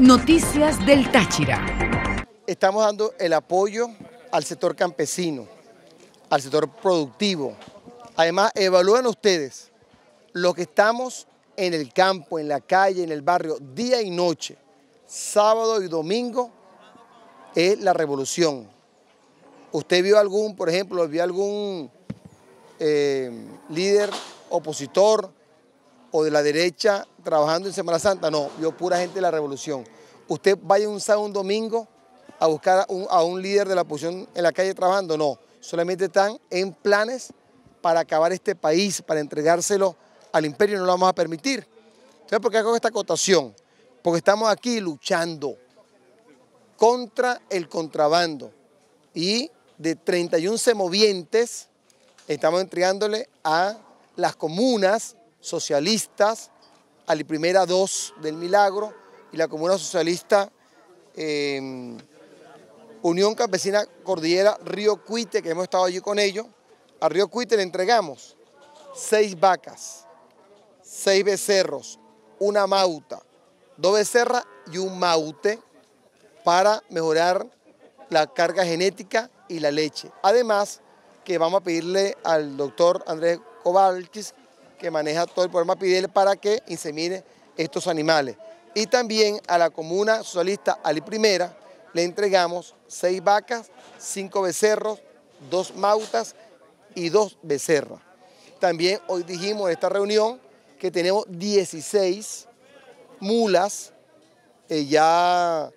Noticias del Táchira. Estamos dando el apoyo al sector campesino, al sector productivo. Además, evalúen ustedes lo que estamos en el campo, en la calle, en el barrio, día y noche, sábado y domingo, es la revolución. ¿Usted vio algún, por ejemplo, vio algún eh, líder opositor o de la derecha trabajando en Semana Santa, no, yo pura gente de la revolución. Usted vaya un sábado, un domingo a buscar a un, líder de la oposición en la calle trabajando, no, solamente están en planes para acabar este país, para entregárselo al imperio, no lo vamos a permitir. Entonces, ¿por qué hago esta acotación? Porque estamos aquí luchando contra el contrabando y de 31 semovientes estamos entregándole a las comunas socialistas, primera dos del Milagro y la Comuna Socialista em, Unión Campesina Cordillera Río Cuite, que hemos estado allí con ellos. A Río Cuite le entregamos seis vacas, seis becerros, una mauta, dos becerras y un maute para mejorar la carga genética y la leche. Además, que vamos a pedirle al doctor Andrés Cobalchis que maneja todo el programa PIDEL para que insemine estos animales. Y también a la comuna socialista Ali Primera le entregamos seis vacas, cinco becerros, dos mautas y dos becerras. También hoy dijimos en esta reunión que tenemos 16 mulas eh, ya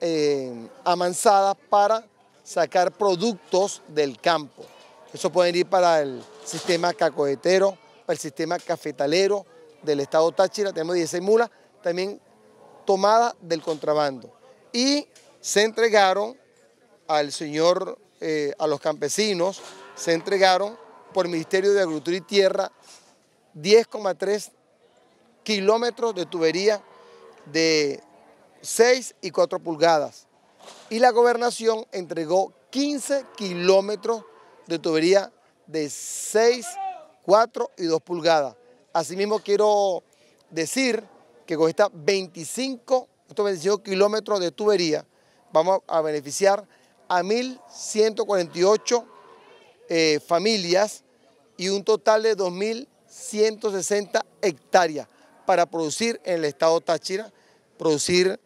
eh, amansadas para sacar productos del campo. Eso pueden ir para el sistema cacoetero, para el sistema cafetalero del estado Táchira, tenemos 16 mulas, también tomadas del contrabando. Y se entregaron al señor, eh, a los campesinos, se entregaron por el Ministerio de Agricultura y Tierra 10,3 kilómetros de tubería de 6 y 4 pulgadas. Y la gobernación entregó 15 kilómetros de tubería de 6 pulgadas 4 y 2 pulgadas. Asimismo quiero decir que con esta 25, estos 25 kilómetros de tubería vamos a beneficiar a 1.148 eh, familias y un total de 2.160 hectáreas para producir en el estado Táchira, producir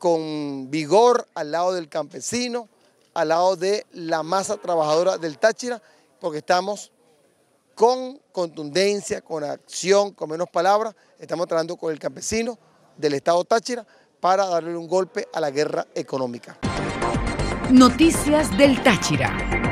con vigor al lado del campesino, al lado de la masa trabajadora del Táchira, porque estamos con contundencia, con acción, con menos palabras. Estamos tratando con el campesino del Estado Táchira para darle un golpe a la guerra económica. Noticias del Táchira.